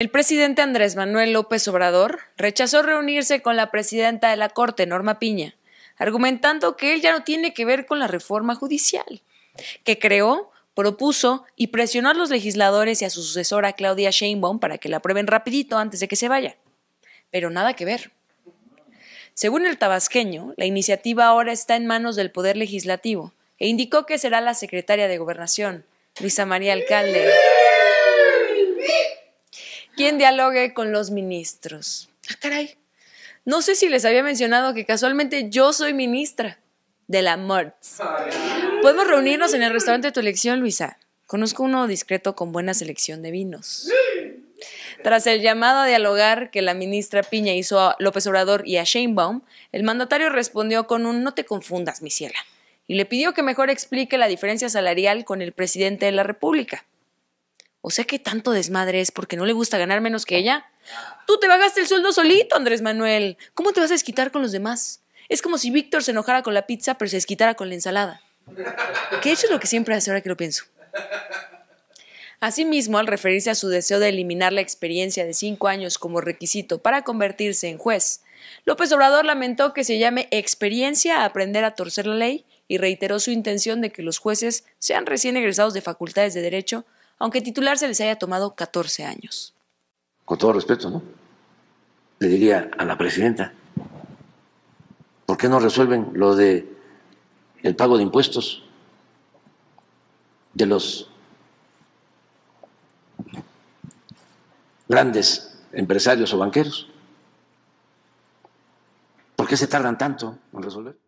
El presidente Andrés Manuel López Obrador rechazó reunirse con la presidenta de la Corte, Norma Piña, argumentando que él ya no tiene que ver con la reforma judicial, que creó, propuso y presionó a los legisladores y a su sucesora Claudia Sheinbaum para que la aprueben rapidito antes de que se vaya. Pero nada que ver. Según el tabasqueño, la iniciativa ahora está en manos del Poder Legislativo e indicó que será la secretaria de Gobernación, Luisa María Alcalde. ¿Quién dialogue con los ministros. Ah, caray. No sé si les había mencionado que casualmente yo soy ministra de la Mertz. Podemos reunirnos en el restaurante de tu elección, Luisa. Conozco uno discreto con buena selección de vinos. Tras el llamado a dialogar que la ministra Piña hizo a López Obrador y a Sheinbaum, el mandatario respondió con un no te confundas, mi ciela, y le pidió que mejor explique la diferencia salarial con el presidente de la República. O sea que tanto desmadre es porque no le gusta ganar menos que ella. Tú te pagaste el sueldo solito, Andrés Manuel. ¿Cómo te vas a desquitar con los demás? Es como si Víctor se enojara con la pizza, pero se desquitara con la ensalada. Que hecho es lo que siempre hace ahora que lo pienso. Asimismo, al referirse a su deseo de eliminar la experiencia de cinco años como requisito para convertirse en juez, López Obrador lamentó que se llame experiencia a aprender a torcer la ley y reiteró su intención de que los jueces sean recién egresados de facultades de derecho aunque titular se les haya tomado 14 años. Con todo respeto, ¿no? Le diría a la presidenta, ¿por qué no resuelven lo de el pago de impuestos de los grandes empresarios o banqueros? ¿Por qué se tardan tanto en resolver?